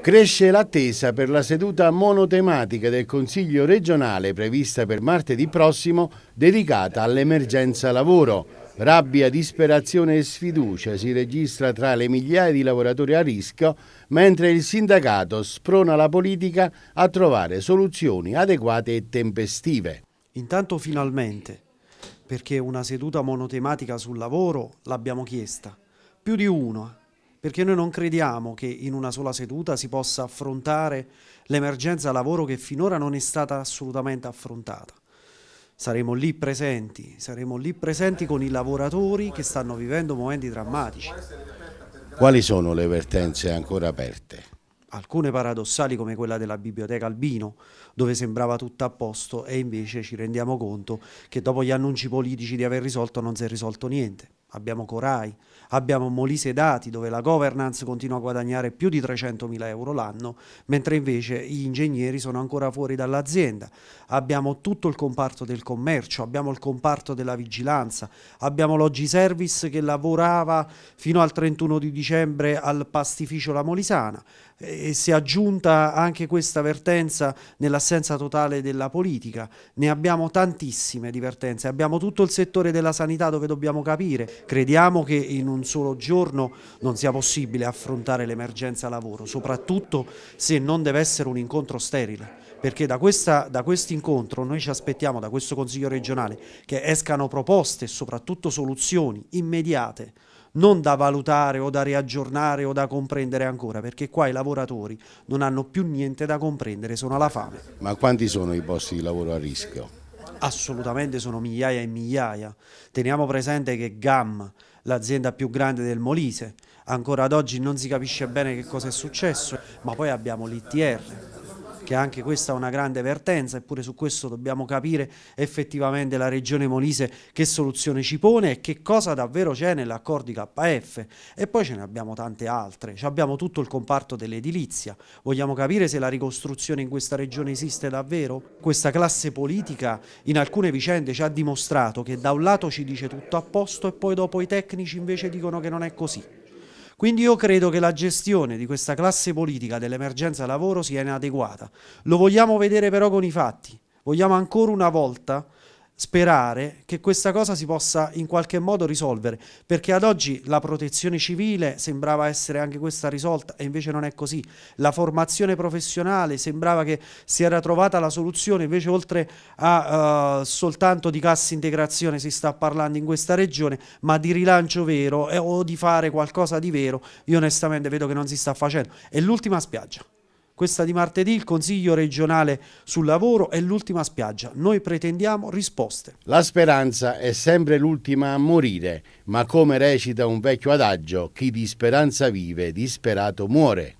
Cresce l'attesa per la seduta monotematica del Consiglio regionale prevista per martedì prossimo dedicata all'emergenza lavoro. Rabbia, disperazione e sfiducia si registra tra le migliaia di lavoratori a rischio, mentre il sindacato sprona la politica a trovare soluzioni adeguate e tempestive. Intanto finalmente, perché una seduta monotematica sul lavoro l'abbiamo chiesta, più di una, eh perché noi non crediamo che in una sola seduta si possa affrontare l'emergenza lavoro che finora non è stata assolutamente affrontata. Saremo lì presenti, saremo lì presenti con i lavoratori che stanno vivendo momenti drammatici. Quali sono le vertenze ancora aperte? Alcune paradossali come quella della biblioteca Albino, dove sembrava tutto a posto e invece ci rendiamo conto che dopo gli annunci politici di aver risolto non si è risolto niente abbiamo Corai, abbiamo Molise Dati dove la governance continua a guadagnare più di 300.000 euro l'anno, mentre invece gli ingegneri sono ancora fuori dall'azienda, abbiamo tutto il comparto del commercio, abbiamo il comparto della vigilanza, abbiamo l'Ogiservice che lavorava fino al 31 di dicembre al pastificio La Molisana eh, e si è aggiunta anche questa vertenza nell'assenza totale della politica, ne abbiamo tantissime di vertenze, abbiamo tutto il settore della sanità dove dobbiamo capire Crediamo che in un solo giorno non sia possibile affrontare l'emergenza lavoro, soprattutto se non deve essere un incontro sterile perché da, questo incontro noi ci aspettiamo, da questo Consiglio regionale, che escano proposte e soprattutto soluzioni immediate, non da valutare o da riaggiornare o da comprendere ancora, perché qua i lavoratori non hanno più niente da comprendere, sono alla fame. Ma quanti sono i posti di lavoro a rischio? assolutamente sono migliaia e migliaia. Teniamo presente che GAM, l'azienda più grande del Molise, ancora ad oggi non si capisce bene che cosa è successo, ma poi abbiamo l'ITR, perché anche questa è una grande vertenza, eppure su questo dobbiamo capire effettivamente la regione Molise che soluzione ci pone e che cosa davvero c'è nell'accordo di KF. E poi ce ne abbiamo tante altre, ci abbiamo tutto il comparto dell'edilizia, vogliamo capire se la ricostruzione in questa regione esiste davvero? Questa classe politica in alcune vicende ci ha dimostrato che da un lato ci dice tutto a posto e poi dopo i tecnici invece dicono che non è così. Quindi io credo che la gestione di questa classe politica dell'emergenza lavoro sia inadeguata. Lo vogliamo vedere però con i fatti. Vogliamo ancora una volta sperare che questa cosa si possa in qualche modo risolvere, perché ad oggi la protezione civile sembrava essere anche questa risolta e invece non è così. La formazione professionale sembrava che si era trovata la soluzione, invece oltre a uh, soltanto di cassa integrazione si sta parlando in questa regione, ma di rilancio vero eh, o di fare qualcosa di vero, io onestamente vedo che non si sta facendo. è l'ultima spiaggia. Questa di martedì il Consiglio regionale sul lavoro è l'ultima spiaggia. Noi pretendiamo risposte. La speranza è sempre l'ultima a morire, ma come recita un vecchio adagio, chi di speranza vive, disperato muore.